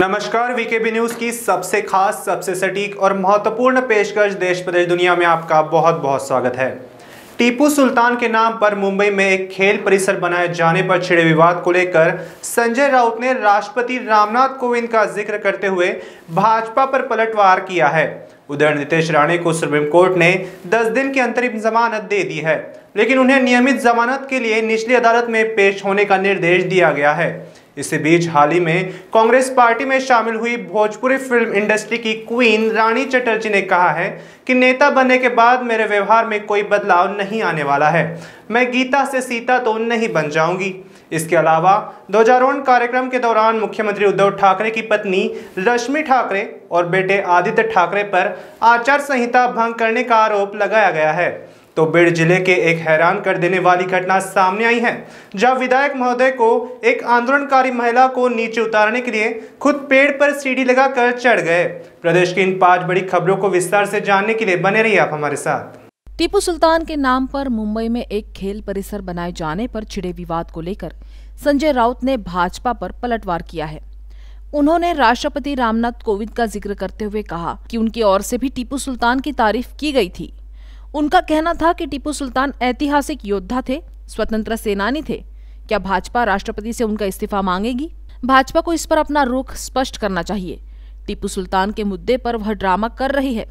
नमस्कार VKB news की सबसे खास सबसे सटीक और महत्वपूर्ण पेशकश देश प्रदेश दुनिया में आपका बहुत बहुत स्वागत है टीपू सुल्तान के नाम पर मुंबई में एक खेल परिसर बनाए जाने पर छिड़े विवाद को लेकर संजय राउत ने राष्ट्रपति रामनाथ कोविंद का जिक्र करते हुए भाजपा पर पलटवार किया है उधर नितेश राणे को सुप्रीम कोर्ट ने 10 दिन की अंतरिम जमानत दे दी है लेकिन उन्हें नियमित जमानत के लिए निचली अदालत में पेश होने का निर्देश दिया गया है इसी बीच हाल ही में कांग्रेस पार्टी में शामिल हुई भोजपुरी फिल्म इंडस्ट्री की क्वीन रानी चटर्जी ने कहा है कि नेता बनने के बाद मेरे व्यवहार में कोई बदलाव नहीं आने वाला है मैं गीता से सीता तो नहीं बन जाऊंगी इसके अलावा ध्वजारोहण कार्यक्रम के दौरान मुख्यमंत्री उद्धव ठाकरे की पत्नी रश्मि ठाकरे और बेटे आदित्य ठाकरे पर आचार संहिता भंग करने का आरोप लगाया गया है तो बीड़ जिले के एक हैरान कर देने वाली घटना सामने आई है जहां विधायक महोदय को एक आंदोलनकारी महिला को नीचे उतारने के लिए खुद पेड़ पर सीढ़ी लगाकर चढ़ गए प्रदेश की इन पांच बड़ी खबरों को विस्तार से जानने के लिए बने रहिए आप हमारे साथ टीपू सुल्तान के नाम पर मुंबई में एक खेल परिसर बनाए जाने पर छिड़े विवाद को लेकर संजय राउत ने भाजपा पर पलटवार किया है उन्होंने राष्ट्रपति रामनाथ कोविंद का जिक्र करते हुए कहा कि उनकी ओर से भी टीपू सुल्तान की तारीफ की गई थी उनका कहना था कि टीपू सुल्तान ऐतिहासिक योद्धा थे स्वतंत्र सेनानी थे क्या भाजपा राष्ट्रपति से उनका इस्तीफा मांगेगी भाजपा को इस पर अपना रुख स्पष्ट करना चाहिए टीपू सुल्तान के मुद्दे पर वह ड्रामा कर रही है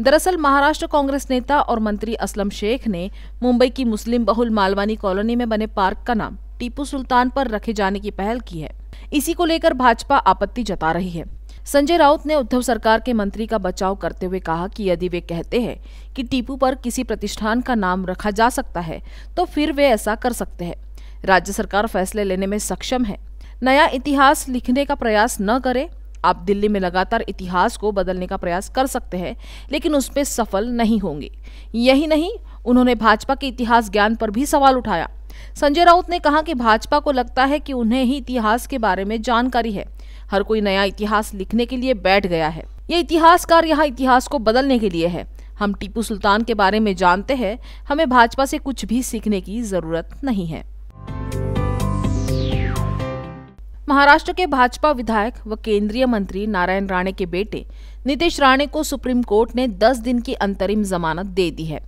दरअसल महाराष्ट्र कांग्रेस नेता और मंत्री असलम शेख ने मुंबई की मुस्लिम बहुल मालवानी कॉलोनी में बने पार्क का नाम टीपू सुल्तान पर रखे जाने की पहल की है इसी को लेकर भाजपा आपत्ति जता रही है संजय राउत ने उद्धव सरकार के मंत्री का बचाव करते हुए कहा कि यदि वे कहते हैं कि टीपू पर किसी प्रतिष्ठान का नाम रखा जा सकता है तो फिर वे ऐसा कर सकते हैं राज्य सरकार फैसले लेने में सक्षम है नया इतिहास लिखने का प्रयास न करें आप दिल्ली में लगातार इतिहास को बदलने का प्रयास कर सकते हैं लेकिन उसमें सफल नहीं होंगे यही नहीं उन्होंने भाजपा के इतिहास ज्ञान पर भी सवाल उठाया संजय राउत ने कहा कि भाजपा को लगता है कि उन्हें ही इतिहास के बारे में जानकारी है हर कोई नया इतिहास लिखने के लिए बैठ गया है ये इतिहासकार यहाँ इतिहास को बदलने के लिए है हम टीपू सुल्तान के बारे में जानते हैं हमें भाजपा से कुछ भी सीखने की जरूरत नहीं है महाराष्ट्र के भाजपा विधायक व केंद्रीय मंत्री नारायण राणे के बेटे नितेश राणे को सुप्रीम कोर्ट ने 10 दिन की अंतरिम जमानत दे दी है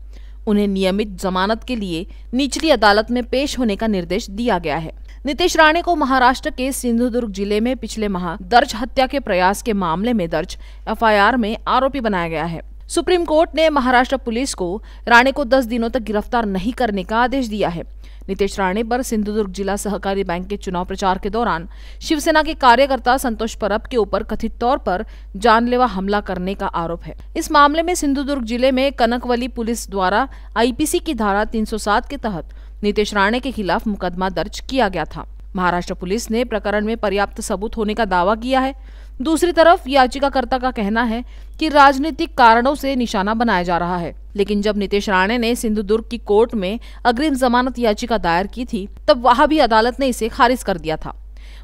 उन्हें नियमित जमानत के लिए निचली अदालत में पेश होने का निर्देश दिया गया है नीतीश राणे को महाराष्ट्र के सिंधुदुर्ग जिले में पिछले माह दर्ज हत्या के प्रयास के मामले में दर्ज एफआईआर में आरोपी बनाया गया है सुप्रीम कोर्ट ने महाराष्ट्र पुलिस को राणे को 10 दिनों तक गिरफ्तार नहीं करने का आदेश दिया है नीतीश राणे पर सिंधुदुर्ग जिला सहकारी बैंक के चुनाव प्रचार के दौरान शिवसेना के कार्यकर्ता संतोष परब के ऊपर कथित तौर पर जानलेवा हमला करने का आरोप है इस मामले में सिंधुदुर्ग जिले में कनकवली पुलिस द्वारा आईपीसी की धारा 307 के तहत नीतीश राणे के खिलाफ मुकदमा दर्ज किया गया था महाराष्ट्र पुलिस ने प्रकरण में पर्याप्त सबूत होने का दावा किया है दूसरी तरफ याचिकाकर्ता का कहना है कि राजनीतिक कारणों से निशाना बनाया जा रहा है लेकिन जब नीतीश राणे ने सिंधुदुर्ग की कोर्ट में अग्रिम जमानत याचिका दायर की थी तब वहां भी अदालत ने इसे खारिज कर दिया था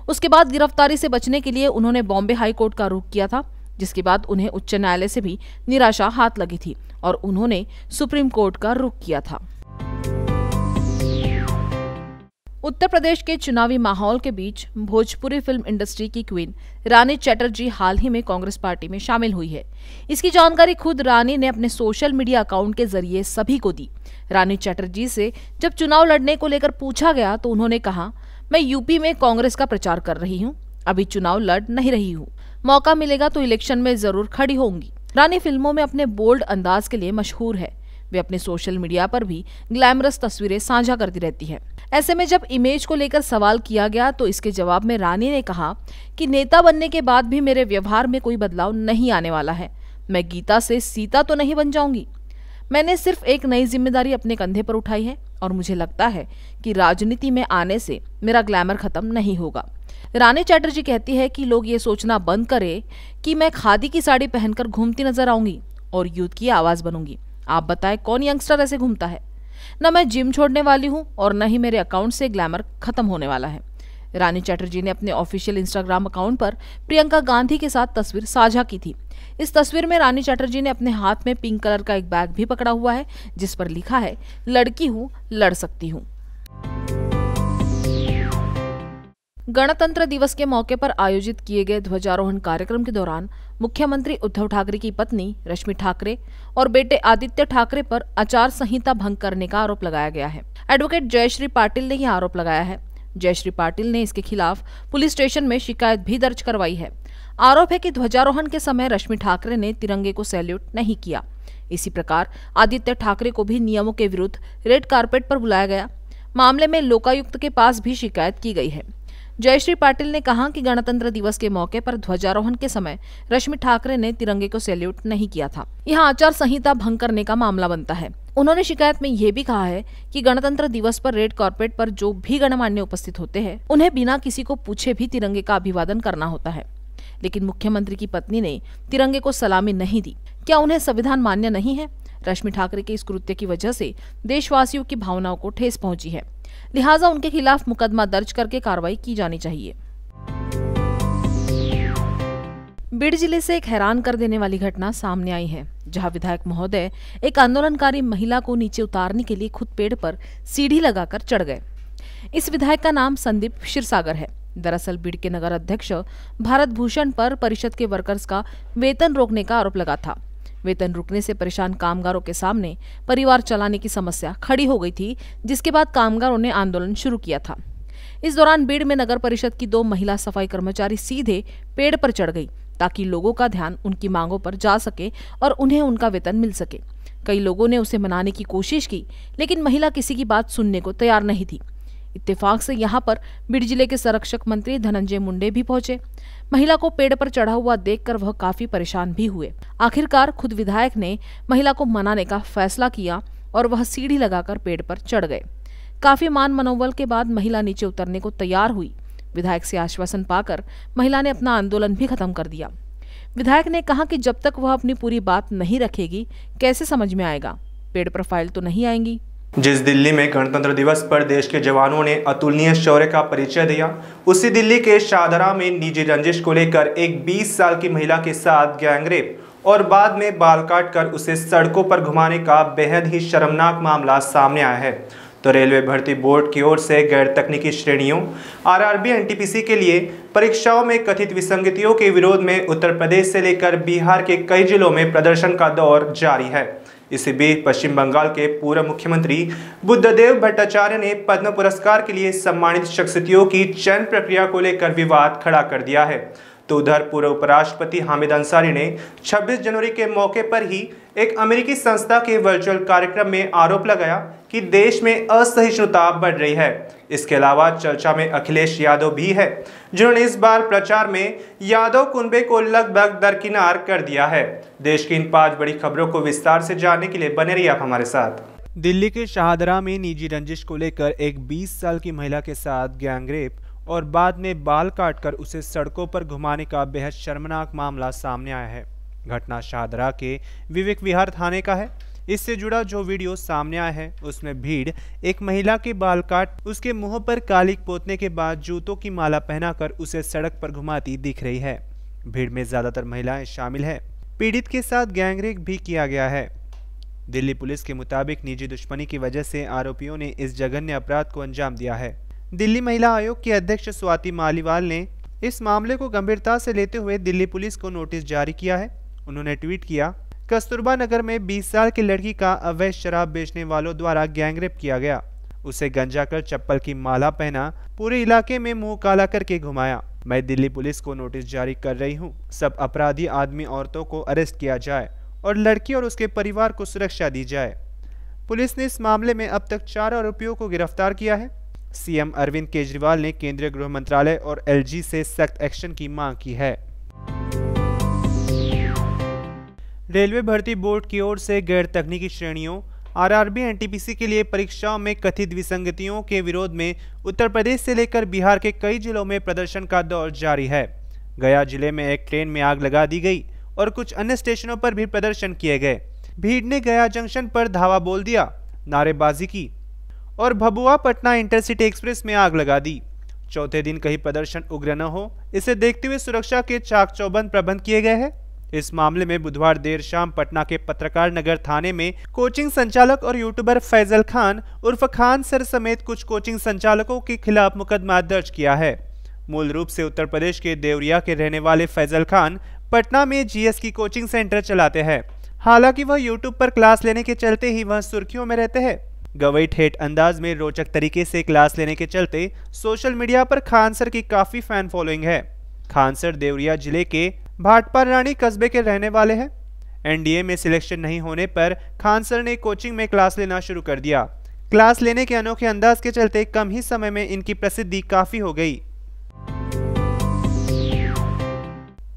उसके बाद गिरफ्तारी से बचने के लिए उन्होंने बॉम्बे हाई कोर्ट का रुख किया था जिसके बाद उन्हें उच्च न्यायालय से भी निराशा हाथ लगी थी और उन्होंने सुप्रीम कोर्ट का रुख किया था उत्तर प्रदेश के चुनावी माहौल के बीच भोजपुरी फिल्म इंडस्ट्री की क्वीन रानी चैटर्जी हाल ही में कांग्रेस पार्टी में शामिल हुई है इसकी जानकारी खुद रानी ने अपने सोशल मीडिया अकाउंट के जरिए सभी को दी रानी चैटर्जी से जब चुनाव लड़ने को लेकर पूछा गया तो उन्होंने कहा मैं यूपी में कांग्रेस का प्रचार कर रही हूँ अभी चुनाव लड़ नहीं रही हूँ मौका मिलेगा तो इलेक्शन में जरूर खड़ी होंगी रानी फिल्मों में अपने बोल्ड अंदाज के लिए मशहूर है वे अपने सोशल मीडिया पर भी ग्लैमरस तस्वीरें साझा करती रहती है ऐसे में जब इमेज को लेकर सवाल किया गया तो इसके जवाब में रानी ने कहा कि नेता बनने के बाद भी मेरे व्यवहार में कोई बदलाव नहीं आने वाला है मैं गीता से सीता तो नहीं बन जाऊंगी मैंने सिर्फ एक नई जिम्मेदारी अपने कंधे पर उठाई है और मुझे लगता है कि राजनीति में आने से मेरा ग्लैमर खत्म नहीं होगा रानी चैटर्जी कहती है कि लोग ये सोचना बंद करें कि मैं खादी की साड़ी पहनकर घूमती नजर आऊंगी और युद्ध की आवाज बनूंगी आप बताएं कौन यंगस्टर ऐसे घूमता है न मैं जिम छोड़ने वाली हूँ और न ही मेरे अकाउंट से ग्लैमर खत्म होने वाला है रानी चैटर्जी ने अपने ऑफिशियल इंस्टाग्राम अकाउंट पर प्रियंका गांधी के साथ तस्वीर साझा की थी इस तस्वीर में रानी चैटर्जी ने अपने हाथ में पिंक कलर का एक बैग भी पकड़ा हुआ है जिस पर लिखा है लड़की हूँ लड़ सकती हूँ गणतंत्र दिवस के मौके पर आयोजित किए गए ध्वजारोहण कार्यक्रम के दौरान मुख्यमंत्री उद्धव ठाकरे की पत्नी रश्मि ठाकरे और बेटे आदित्य ठाकरे पर आचार संहिता भंग करने का आरोप लगाया गया है एडवोकेट जयश्री पाटिल ने यह आरोप लगाया है जयश्री पाटिल ने इसके खिलाफ पुलिस स्टेशन में शिकायत भी दर्ज करवाई है आरोप है कि ध्वजारोहण के समय रश्मि ठाकरे ने तिरंगे को सैल्यूट नहीं किया इसी प्रकार आदित्य ठाकरे को भी नियमों के विरुद्ध रेड कार्पेट पर बुलाया गया मामले में लोकायुक्त के पास भी शिकायत की गई है जयश्री पाटिल ने कहा कि गणतंत्र दिवस के मौके पर ध्वजारोहण के समय रश्मि ठाकरे ने तिरंगे को सैल्यूट नहीं किया था यहाँ आचार संहिता भंग करने का मामला बनता है उन्होंने शिकायत में यह भी कहा है कि गणतंत्र दिवस पर रेड कारपेट पर जो भी गणमान्य उपस्थित होते हैं उन्हें बिना किसी को पूछे भी तिरंगे का अभिवादन करना होता है लेकिन मुख्यमंत्री की पत्नी ने तिरंगे को सलामी नहीं दी क्या उन्हें संविधान मान्य नहीं है रश्मि ठाकरे के इस कृत्य की वजह से देशवासियों की भावनाओं को ठेस पहुंची है लिहाजा उनके खिलाफ मुकदमा दर्ज करके कार्रवाई की जानी चाहिए बीड़ जिले से एक हैरान कर देने वाली घटना सामने आई है जहां विधायक महोदय एक आंदोलनकारी महिला को नीचे उतारने के लिए खुद पेड़ पर सीढ़ी लगाकर चढ़ गए इस विधायक का नाम संदीप क्षीरसागर है दरअसल बीड़ के नगर अध्यक्ष भारत भूषण पर परिषद के वर्कर्स का वेतन रोकने का आरोप लगा था वेतन रुकने से परेशान कामगारों के सामने परिवार चलाने की समस्या खड़ी हो गई थी जिसके बाद कामगारों ने आंदोलन शुरू किया था इस दौरान बीड़ में नगर परिषद की दो महिला सफाई कर्मचारी सीधे पेड़ पर चढ़ गई ताकि लोगों का ध्यान उनकी मांगों पर जा सके और उन्हें उनका वेतन मिल सके कई लोगों ने उसे मनाने की कोशिश की लेकिन महिला किसी की बात सुनने को तैयार नहीं थी इत्तेफाक से यहाँ पर बीड जिले के संरक्षक मंत्री धनंजय मुंडे भी पहुंचे महिला को पेड़ पर चढ़ा हुआ देखकर वह काफी परेशान भी हुए आखिरकार खुद विधायक ने महिला को मनाने का फैसला किया और वह सीढ़ी लगाकर पेड़ पर चढ़ गए काफी मान मनोबल के बाद महिला नीचे उतरने को तैयार हुई विधायक से आश्वासन पाकर महिला ने अपना आंदोलन भी खत्म कर दिया विधायक ने कहा कि जब तक वह अपनी पूरी बात नहीं रखेगी कैसे समझ में आएगा पेड़ पर फाइल तो नहीं आएंगी जिस दिल्ली में गणतंत्र दिवस पर देश के जवानों ने अतुलनीय शौर्य का परिचय दिया उसी दिल्ली के शाहदरा में निजी रंजिश को लेकर एक 20 साल की महिला के साथ गैंगरेप और बाद में बाल काट कर उसे सड़कों पर घुमाने का बेहद ही शर्मनाक मामला सामने आया है तो रेलवे भर्ती बोर्ड की ओर से गैर तकनीकी श्रेणियों आरआरबी एनटीपीसी के लिए परीक्षाओं में कथित विसंगतियों के विरोध में उत्तर प्रदेश से लेकर बिहार के कई जिलों में प्रदर्शन का दौर जारी है इसी बीच पश्चिम बंगाल के पूर्व मुख्यमंत्री बुद्धदेव भट्टाचार्य ने पद्म पुरस्कार के लिए सम्मानित शख्सियतों की चयन प्रक्रिया को लेकर विवाद खड़ा कर दिया है तो उधर पूर्व उपराष्ट्रपति हामिद अंसारी ने 26 जनवरी के मौके पर ही एक अमेरिकी संस्था के वर्चुअल कार्यक्रम में आरोप लगाया कि देश में असहिष्णुता बढ़ रही है इसके अलावा चर्चा में अखिलेश यादव भी है जिन्होंने इस बार प्रचार में यादव कुंबे को लगभग दरकिनार कर दिया है देश की इन पांच बड़ी खबरों को विस्तार से जानने के लिए बने रही आप हमारे साथ दिल्ली के शाहदरा में निजी रंजिश को लेकर एक 20 साल की महिला के साथ गैंगरेप और बाद में बाल काटकर उसे सड़कों पर घुमाने का बेहद शर्मनाक मामला सामने आया है घटना शाहदरा के विवेक विहार थाने का है इससे जुड़ा जो वीडियो सामने आया है उसमें भीड़ एक महिला के बाल काट उसके मुंह पर कालिक पोतने के बाद जूतों की माला पहनाकर उसे सड़क पर घुमाती दिख रही है भीड़ में ज्यादातर महिलाएं शामिल है पीड़ित के साथ गैंगरेप भी किया गया है दिल्ली पुलिस के मुताबिक निजी दुश्मनी की वजह से आरोपियों ने इस जघन्य अपराध को अंजाम दिया है दिल्ली महिला आयोग की अध्यक्ष स्वाति मालीवाल ने इस मामले को गंभीरता से लेते हुए दिल्ली पुलिस को नोटिस जारी किया है उन्होंने ट्वीट किया कस्तूरबा नगर में 20 साल की लड़की का अवैध शराब बेचने वालों द्वारा गैंगरेप किया गया उसे गंजा कर चप्पल की माला पहना पूरे इलाके में मुंह काला करके घुमाया मैं दिल्ली पुलिस को नोटिस जारी कर रही हूँ सब अपराधी आदमी औरतों को अरेस्ट किया जाए और लड़की और उसके परिवार को सुरक्षा दी जाए पुलिस ने इस मामले में अब तक चार आरोपियों को गिरफ्तार किया है सीएम अरविंद केजरीवाल ने केंद्रीय गृह मंत्रालय और एलजी से सख्त एक्शन की मांग की है रेलवे भर्ती बोर्ड की ओर से गैर तकनीकी श्रेणियों आरआरबी एनटीपीसी के लिए परीक्षाओं में कथित विसंगतियों के विरोध में उत्तर प्रदेश से लेकर बिहार के कई जिलों में प्रदर्शन का दौर जारी है गया जिले में एक ट्रेन में आग लगा दी गई और कुछ अन्य स्टेशनों पर भी प्रदर्शन किए गए भीड़ ने गया जंक्शन पर धावा बोल दिया नारेबाजी की और भबुआ पटना इंटरसिटी एक्सप्रेस में आग लगा दी चौथे दिन कहीं प्रदर्शन उग्र न हो इसे देखते हुए सुरक्षा के चाक चौबंद प्रबंध किए गए हैं इस मामले में बुधवार देर शाम पटना के पत्रकार नगर थाने में कोचिंग संचालक और यूट्यूबर फैजल खान उर्फ खान सर समेत कुछ कोचिंग संचालकों के खिलाफ मुकदमा दर्ज किया है मूल रूप से उत्तर प्रदेश के देवरिया के रहने वाले फैजल खान पटना में जीएस की कोचिंग सेंटर चलाते हैं हालांकि वह यूट्यूब पर क्लास लेने के चलते ही वह सुर्खियों में रहते हैं गवई ठेठ अंदाज में रोचक तरीके से क्लास लेने के चलते सोशल मीडिया पर खान सर की काफी फैन फॉलोइंग है खान सर देवरिया जिले के भाटपा रानी कस्बे के रहने वाले हैं एनडीए में सिलेक्शन नहीं होने पर खान सर ने कोचिंग में क्लास लेना शुरू कर दिया क्लास लेने के अनोखे अंदाज के चलते कम ही समय में इनकी प्रसिद्धि काफ़ी हो गई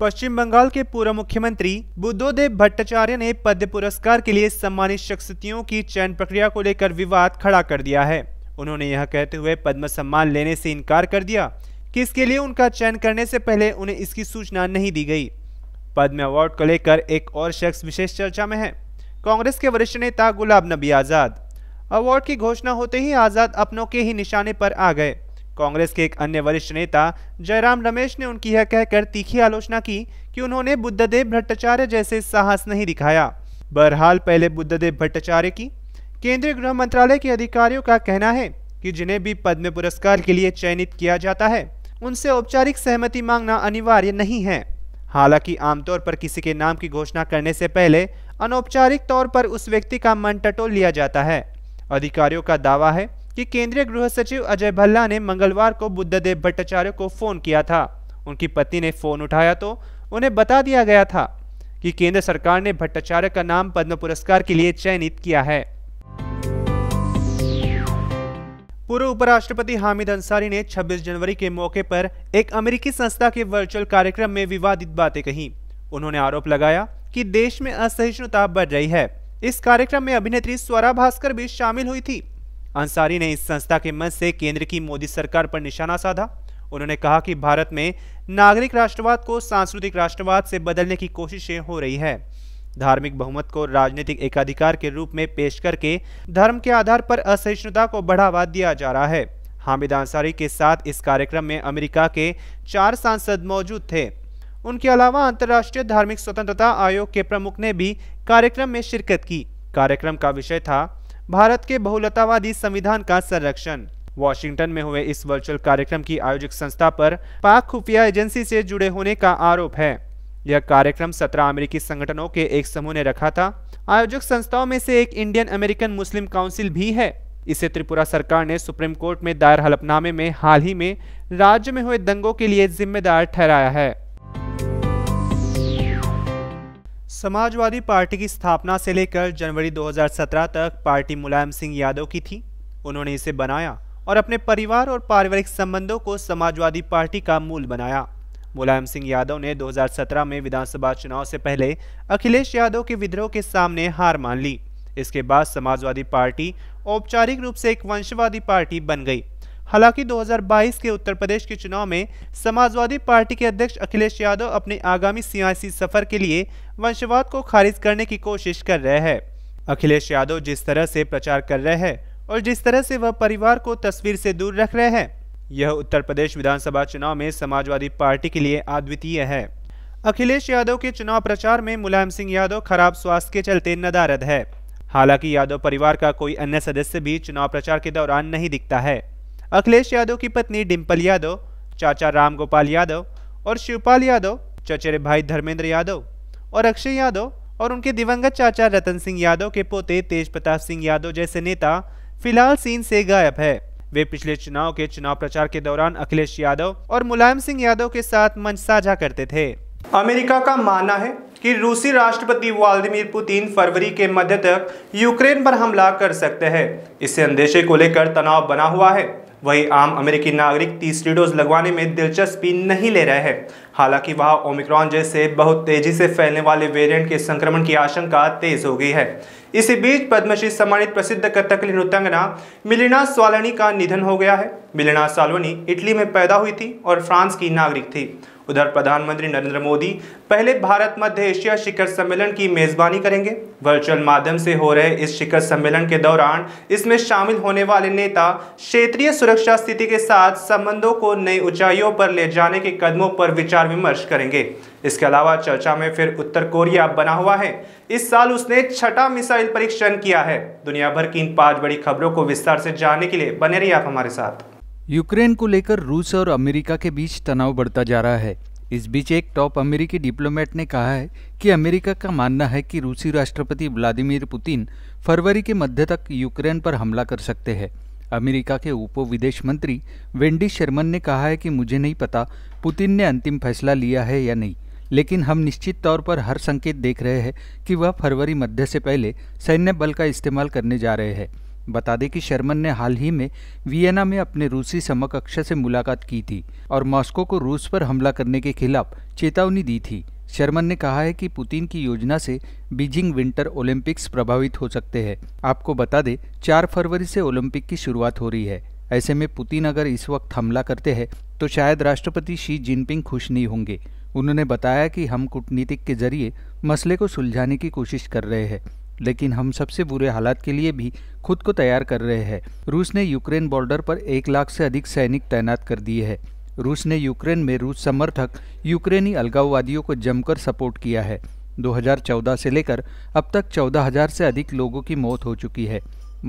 पश्चिम बंगाल के पूर्व मुख्यमंत्री बुद्धोदेव भट्टाचार्य ने पद्म पुरस्कार के लिए सम्मानित शख्सियतों की चयन प्रक्रिया को लेकर विवाद खड़ा कर दिया है उन्होंने यह कहते हुए पद्म सम्मान लेने से इनकार कर दिया कि इसके लिए उनका चयन करने से पहले उन्हें इसकी सूचना नहीं दी गई पद्म अवार्ड को लेकर एक और शख्स विशेष चर्चा में है कांग्रेस के वरिष्ठ नेता गुलाब नबी आज़ाद अवार्ड की घोषणा होते ही आज़ाद अपनों के ही निशाने पर आ गए कांग्रेस के एक अन्य वरिष्ठ नेता जयराम रमेश ने उनकी यह कहकर तीखी आलोचना की कि उन्होंने बुद्धदेव भट्टाचार्य जैसे साहस नहीं दिखाया बहरहाल पहले बुद्धदेव भट्टाचार्य की केंद्रीय गृह मंत्रालय के अधिकारियों का कहना है कि जिन्हें भी पद्म पुरस्कार के लिए चयनित किया जाता है उनसे औपचारिक सहमति मांगना अनिवार्य नहीं है हालांकि आमतौर पर किसी के नाम की घोषणा करने से पहले अनौपचारिक तौर पर उस व्यक्ति का मन टटोल लिया जाता है अधिकारियों का दावा है कि केंद्रीय गृह सचिव अजय भल्ला ने मंगलवार को बुद्धदेव भट्टाचार्य को फ़ोन किया था उनकी पत्नी ने फ़ोन उठाया तो उन्हें बता दिया गया था कि केंद्र सरकार ने भट्टाचार्य का नाम पद्म पुरस्कार के लिए चयनित किया है पूर्व उपराष्ट्रपति हामिद अंसारी ने 26 जनवरी के मौके पर एक अमेरिकी संस्था के वर्चुअल कार्यक्रम में विवादित बातें कही उन्होंने आरोप लगाया कि देश में असहिष्णुता बढ़ रही है इस कार्यक्रम में अभिनेत्री स्वरा भास्कर भी शामिल हुई थी अंसारी ने इस संस्था के मंच से केंद्र की मोदी सरकार पर निशाना साधा उन्होंने कहा कि भारत में नागरिक राष्ट्रवाद को सांस्कृतिक राष्ट्रवाद से बदलने की कोशिशें हो रही है धार्मिक बहुमत को राजनीतिक एकाधिकार के रूप में पेश करके धर्म के आधार पर असहिष्णुता को बढ़ावा दिया जा रहा है हामिद अंसारी के साथ इस कार्यक्रम में अमेरिका के चार सांसद मौजूद थे उनके अलावा अंतर्राष्ट्रीय धार्मिक स्वतंत्रता आयोग के प्रमुख ने भी कार्यक्रम में शिरकत की कार्यक्रम का विषय था भारत के बहुलतावादी संविधान का संरक्षण वॉशिंगटन में हुए इस वर्चुअल कार्यक्रम की आयोजक संस्था पर पाक खुफिया एजेंसी से जुड़े होने का आरोप है यह कार्यक्रम सत्रह अमेरिकी संगठनों के एक समूह ने रखा था आयोजक संस्थाओं में से एक इंडियन अमेरिकन मुस्लिम काउंसिल भी है इसे त्रिपुरा सरकार ने सुप्रीम कोर्ट में दायर हलफनामे में हाल ही में राज्य में हुए दंगों के लिए जिम्मेदार ठहराया है समाजवादी पार्टी की स्थापना से लेकर जनवरी 2017 तक पार्टी मुलायम सिंह यादव की थी उन्होंने इसे बनाया और अपने परिवार और पारिवारिक संबंधों को समाजवादी पार्टी का मूल बनाया मुलायम सिंह यादव ने 2017 में विधानसभा चुनाव से पहले अखिलेश यादव के विद्रोह के सामने हार मान ली इसके बाद समाजवादी पार्टी औपचारिक रूप से एक वंशवादी पार्टी बन गई हालांकि 2022 के उत्तर प्रदेश के चुनाव में समाजवादी पार्टी के अध्यक्ष अखिलेश यादव अपने आगामी सियासी सफर के लिए वंशवाद को खारिज करने की कोशिश कर रहे हैं अखिलेश यादव जिस तरह से प्रचार कर रहे हैं और जिस तरह से वह परिवार को तस्वीर से दूर रख रहे हैं यह उत्तर प्रदेश विधानसभा चुनाव में समाजवादी पार्टी के लिए अद्वितीय है अखिलेश यादव के चुनाव प्रचार में मुलायम सिंह यादव खराब स्वास्थ्य के चलते नदारद है हालांकि यादव परिवार का कोई अन्य सदस्य भी चुनाव प्रचार के दौरान नहीं दिखता है अखिलेश यादव की पत्नी डिम्पल यादव चाचा राम गोपाल यादव और शिवपाल यादव चचेरे भाई धर्मेंद्र यादव और अक्षय यादव और उनके दिवंगत चाचा रतन सिंह यादव के पोते तेज प्रताप सिंह यादव जैसे नेता फिलहाल सीन से गायब है वे पिछले चुनाव के चुनाव प्रचार के दौरान अखिलेश यादव और मुलायम सिंह यादव के साथ मंच साझा करते थे अमेरिका का मानना है कि रूसी राष्ट्रपति व्लादिमीर पुतिन फरवरी के मध्य तक यूक्रेन पर हमला कर सकते हैं इससे अंदेशे को लेकर तनाव बना हुआ है वहीं आम अमेरिकी नागरिक तीसरी डोज लगवाने में दिलचस्पी नहीं ले रहे हैं हालांकि वहां ओमिक्रॉन जैसे बहुत तेजी से फैलने वाले वेरिएंट के संक्रमण की आशंका तेज हो गई है इसी बीच पद्मश्री सम्मानित प्रसिद्ध कथकली नृतंगना मिलिना सालोनी का निधन हो गया है मिलिना सालोनी इटली में पैदा हुई थी और फ्रांस की नागरिक थी उधर प्रधानमंत्री नरेंद्र मोदी पहले भारत मध्य एशिया शिखर सम्मेलन की मेजबानी करेंगे वर्चुअल माध्यम से हो रहे इस शिखर सम्मेलन के दौरान इसमें शामिल होने वाले नेता क्षेत्रीय सुरक्षा स्थिति के साथ संबंधों को नई ऊंचाइयों पर ले जाने के कदमों पर विचार विमर्श करेंगे इसके अलावा चर्चा में फिर उत्तर कोरिया बना हुआ है इस साल उसने छठा मिसाइल परीक्षण किया है दुनिया भर की इन पांच बड़ी खबरों को विस्तार से जानने के लिए बने रही आप हमारे साथ यूक्रेन को लेकर रूस और अमेरिका के बीच तनाव बढ़ता जा रहा है इस बीच एक टॉप अमेरिकी डिप्लोमेट ने कहा है कि अमेरिका का मानना है कि रूसी राष्ट्रपति व्लादिमीर पुतिन फरवरी के मध्य तक यूक्रेन पर हमला कर सकते हैं अमेरिका के उप विदेश मंत्री वेंडी शर्मन ने कहा है कि मुझे नहीं पता पुतिन ने अंतिम फैसला लिया है या नहीं लेकिन हम निश्चित तौर पर हर संकेत देख रहे हैं कि वह फरवरी मध्य से पहले सैन्य बल का इस्तेमाल करने जा रहे हैं बता दें कि शर्मन ने हाल ही में वियना में अपने रूसी समकक्ष से मुलाकात की थी और मॉस्को को रूस पर हमला करने के खिलाफ चेतावनी दी थी शर्मन ने कहा है कि पुतिन की योजना से बीजिंग विंटर ओलंपिक्स प्रभावित हो सकते हैं आपको बता दें चार फरवरी से ओलंपिक की शुरुआत हो रही है ऐसे में पुतिन अगर इस वक्त हमला करते हैं तो शायद राष्ट्रपति शी जिनपिंग खुश नहीं होंगे उन्होंने बताया कि हम कूटनीतिक के जरिए मसले को सुलझाने की कोशिश कर रहे हैं लेकिन हम सबसे बुरे हालात के लिए भी खुद को तैयार कर रहे हैं रूस ने यूक्रेन बॉर्डर पर एक लाख से अधिक सैनिक तैनात कर दिए हैं रूस ने यूक्रेन में रूस समर्थक यूक्रेनी अलगाववादियों को जमकर सपोर्ट किया है 2014 से लेकर अब तक 14,000 से अधिक लोगों की मौत हो चुकी है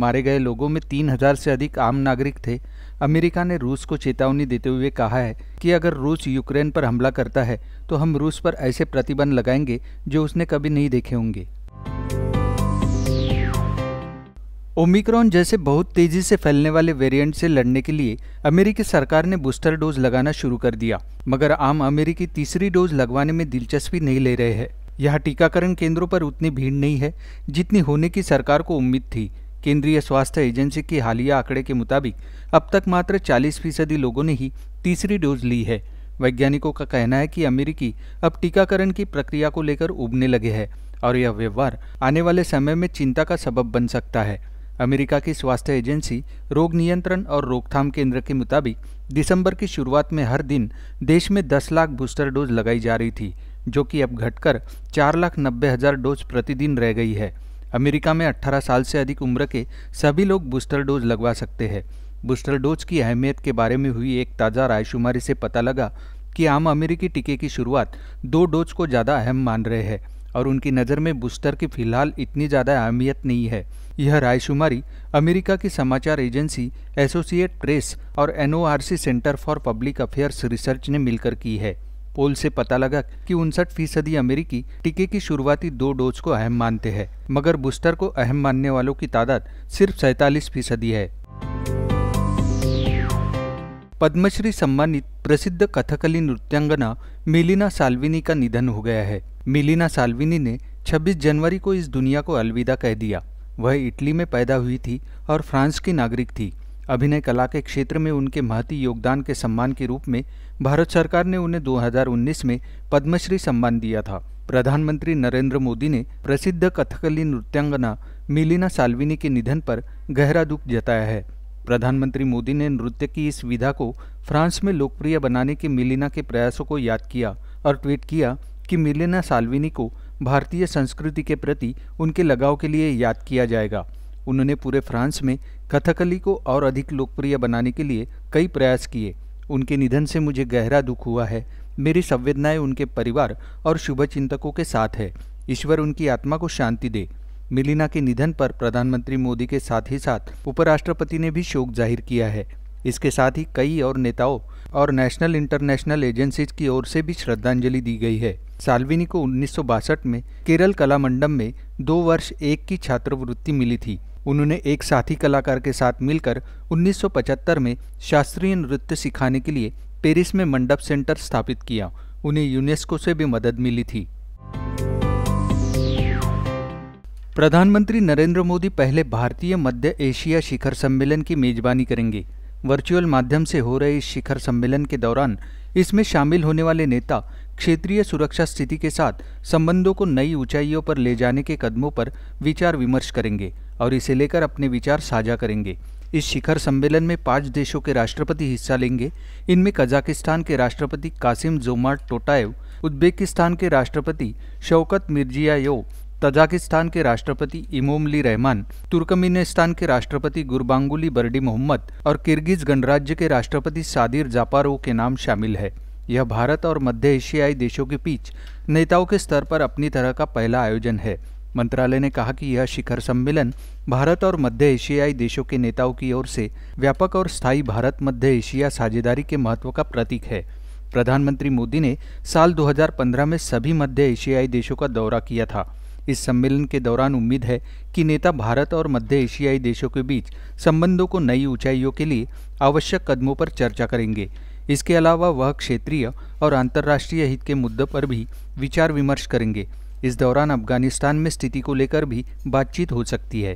मारे गए लोगों में 3,000 से अधिक आम नागरिक थे अमेरिका ने रूस को चेतावनी देते हुए कहा है कि अगर रूस यूक्रेन पर हमला करता है तो हम रूस पर ऐसे प्रतिबंध लगाएंगे जो उसने कभी नहीं देखे होंगे ओमिक्रॉन जैसे बहुत तेजी से फैलने वाले वेरिएंट से लड़ने के लिए अमेरिकी सरकार ने बूस्टर डोज लगाना शुरू कर दिया मगर आम अमेरिकी तीसरी डोज लगवाने में दिलचस्पी नहीं ले रहे हैं यहाँ टीकाकरण केंद्रों पर उतनी भीड़ नहीं है जितनी होने की सरकार को उम्मीद थी केंद्रीय स्वास्थ्य एजेंसी के हालिया आंकड़े के मुताबिक अब तक मात्र 40 फीसदी लोगों ने ही तीसरी डोज ली है वैज्ञानिकों का कहना है कि अमेरिकी अब टीकाकरण की प्रक्रिया को लेकर उबने लगे हैं और यह व्यवहार आने वाले समय में चिंता का सबब बन सकता है अमेरिका की स्वास्थ्य एजेंसी रोग नियंत्रण और रोकथाम केंद्र के मुताबिक दिसंबर की शुरुआत में हर दिन देश में 10 लाख बूस्टर डोज लगाई जा रही थी जो कि अब घटकर चार लाख नब्बे हज़ार डोज प्रतिदिन रह गई है अमेरिका में 18 साल से अधिक उम्र के सभी लोग बूस्टर डोज लगवा सकते हैं बूस्टर डोज की अहमियत के बारे में हुई एक ताज़ा रायशुमारी से पता लगा कि आम अमेरिकी टीके की शुरुआत दो डोज को ज़्यादा अहम मान रहे हैं और उनकी नज़र में बूस्टर की फिलहाल इतनी ज़्यादा अहमियत नहीं है यह रायशुमारी अमेरिका की समाचार एजेंसी एसोसिएट प्रेस और NORC centre for public affairs research ने मिलकर की है पोल से पता लगा कि उनसठ फीसदी अमेरिकी टीके की शुरुआती दो डोज को अहम मानते हैं मगर बूस्टर को अहम मानने वालों की तादाद सिर्फ सैतालीस फीसदी है पद्मश्री सम्मानित प्रसिद्ध कथकली नृत्यांगना मिलिना साल्विनी का निधन हो गया है मिलिना साल्विनी ने 26 जनवरी को इस दुनिया को अलविदा कह दिया वह इटली में पैदा हुई थी और फ्रांस की नागरिक थी अभिनय कला के क्षेत्र में उनके महती योगदान के सम्मान के रूप में भारत सरकार ने उन्हें 2019 में पद्मश्री सम्मान दिया था प्रधानमंत्री नरेंद्र मोदी ने प्रसिद्ध कथकली नृत्यांगना मिलिना साल्विनी के निधन पर गहरा दुख जताया है प्रधानमंत्री मोदी ने नृत्य की इस विधा को फ्रांस में लोकप्रिय बनाने के मिलिना के प्रयासों को याद किया और ट्वीट किया कि मिलेना सालविनी को भारतीय संस्कृति के प्रति उनके लगाव के लिए याद किया जाएगा उन्होंने पूरे फ्रांस में कथकली को और अधिक लोकप्रिय बनाने के लिए कई प्रयास किए उनके निधन से मुझे गहरा दुख हुआ है मेरी संवेदनाएं उनके परिवार और शुभचिंतकों के साथ है ईश्वर उनकी आत्मा को शांति दे मिलिना के निधन पर प्रधानमंत्री मोदी के साथ ही साथ उपराष्ट्रपति ने भी शोक जाहिर किया है इसके साथ ही कई और नेताओं और नेशनल इंटरनेशनल एजेंसीज की ओर से भी श्रद्धांजलि दी गई है साल्विनी को उन्नीस में केरल कलामंडम में दो वर्ष एक की छात्रवृत्ति मिली थी उन्होंने एक साथी कलाकार के साथ मिलकर 1975 में शास्त्रीय नृत्य सिखाने के लिए पेरिस में मंडप सेंटर स्थापित किया उन्हें यूनेस्को से भी मदद मिली थी प्रधानमंत्री नरेंद्र मोदी पहले भारतीय मध्य एशिया शिखर सम्मेलन की मेजबानी करेंगे वर्चुअल माध्यम से हो रहे इस शिखर सम्मेलन के दौरान इसमें शामिल होने वाले नेता क्षेत्रीय सुरक्षा स्थिति के साथ संबंधों को नई ऊंचाइयों पर ले जाने के कदमों पर विचार विमर्श करेंगे और इसे लेकर अपने विचार साझा करेंगे इस शिखर सम्मेलन में पांच देशों के राष्ट्रपति हिस्सा लेंगे इनमें कजाकिस्तान के राष्ट्रपति कासिम जोमार टोटाएव उज्बेकिस्तान के राष्ट्रपति शौकत मिर्जियायो तजाकिस्तान के राष्ट्रपति इमोमली रहमान तुर्कमेनिस्तान के राष्ट्रपति गुरबांगुली बर्डी मोहम्मद और किर्गिज गणराज्य के राष्ट्रपति सादिर जापारो के नाम शामिल है यह भारत और मध्य एशियाई देशों के बीच नेताओं के स्तर पर अपनी तरह का पहला आयोजन है मंत्रालय ने कहा कि यह शिखर सम्मेलन भारत और मध्य एशियाई देशों के नेताओं की ओर से व्यापक और स्थायी भारत मध्य एशिया साझेदारी के महत्व का प्रतीक है प्रधानमंत्री मोदी ने साल 2015 में सभी मध्य एशियाई देशों का दौरा किया था इस सम्मेलन के दौरान उम्मीद है कि नेता भारत और मध्य एशियाई देशों के बीच संबंधों को नई ऊंचाइयों के लिए आवश्यक कदमों पर चर्चा करेंगे इसके अलावा वह क्षेत्रीय और अंतर्राष्ट्रीय हित के मुद्दे पर भी विचार विमर्श करेंगे इस दौरान अफगानिस्तान में स्थिति को लेकर भी बातचीत हो सकती है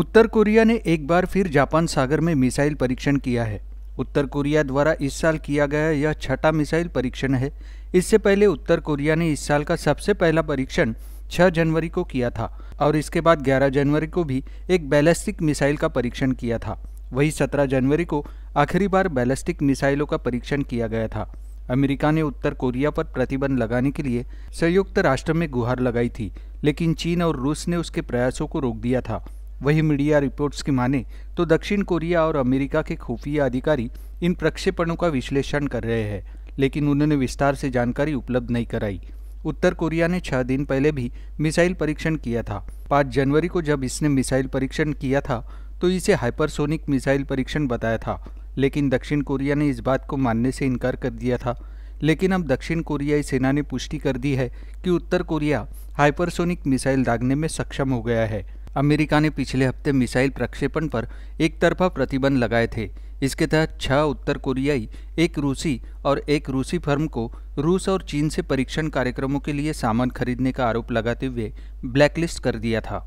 उत्तर कोरिया ने एक बार फिर जापान सागर में मिसाइल परीक्षण किया है उत्तर कोरिया द्वारा इस साल किया गया यह छठा मिसाइल परीक्षण है इससे पहले उत्तर कोरिया ने इस साल का सबसे पहला परीक्षण 6 जनवरी को किया था और इसके बाद 11 जनवरी को भी एक बैलिस्टिक मिसाइल का परीक्षण किया था वही 17 जनवरी को आखिरी बार बैलिस्टिक मिसाइलों का परीक्षण किया गया था अमेरिका ने उत्तर कोरिया पर प्रतिबंध लगाने के लिए संयुक्त राष्ट्र में गुहार लगाई थी लेकिन चीन और रूस ने उसके प्रयासों को रोक दिया था वही मीडिया रिपोर्ट्स की माने तो दक्षिण कोरिया और अमेरिका के खुफिया अधिकारी इन प्रक्षेपणों का विश्लेषण कर रहे हैं लेकिन उन्होंने विस्तार से जानकारी उपलब्ध नहीं कराई उत्तर कोरिया ने छह दिन पहले भी मिसाइल परीक्षण किया था पाँच जनवरी को जब इसने मिसाइल परीक्षण किया था तो इसे हाइपरसोनिक मिसाइल परीक्षण बताया था लेकिन दक्षिण कोरिया ने इस बात को मानने से इनकार कर दिया था लेकिन अब दक्षिण कोरियाई सेना ने पुष्टि कर दी है कि उत्तर कोरिया हाइपरसोनिक मिसाइल दागने में सक्षम हो गया है अमेरिका ने पिछले हफ्ते मिसाइल प्रक्षेपण पर एक तरफा प्रतिबंध लगाए थे इसके तहत छह उत्तर कोरियाई एक रूसी और एक रूसी फर्म को रूस और चीन से परीक्षण कार्यक्रमों के लिए सामान खरीदने का आरोप लगाते हुए ब्लैकलिस्ट कर दिया था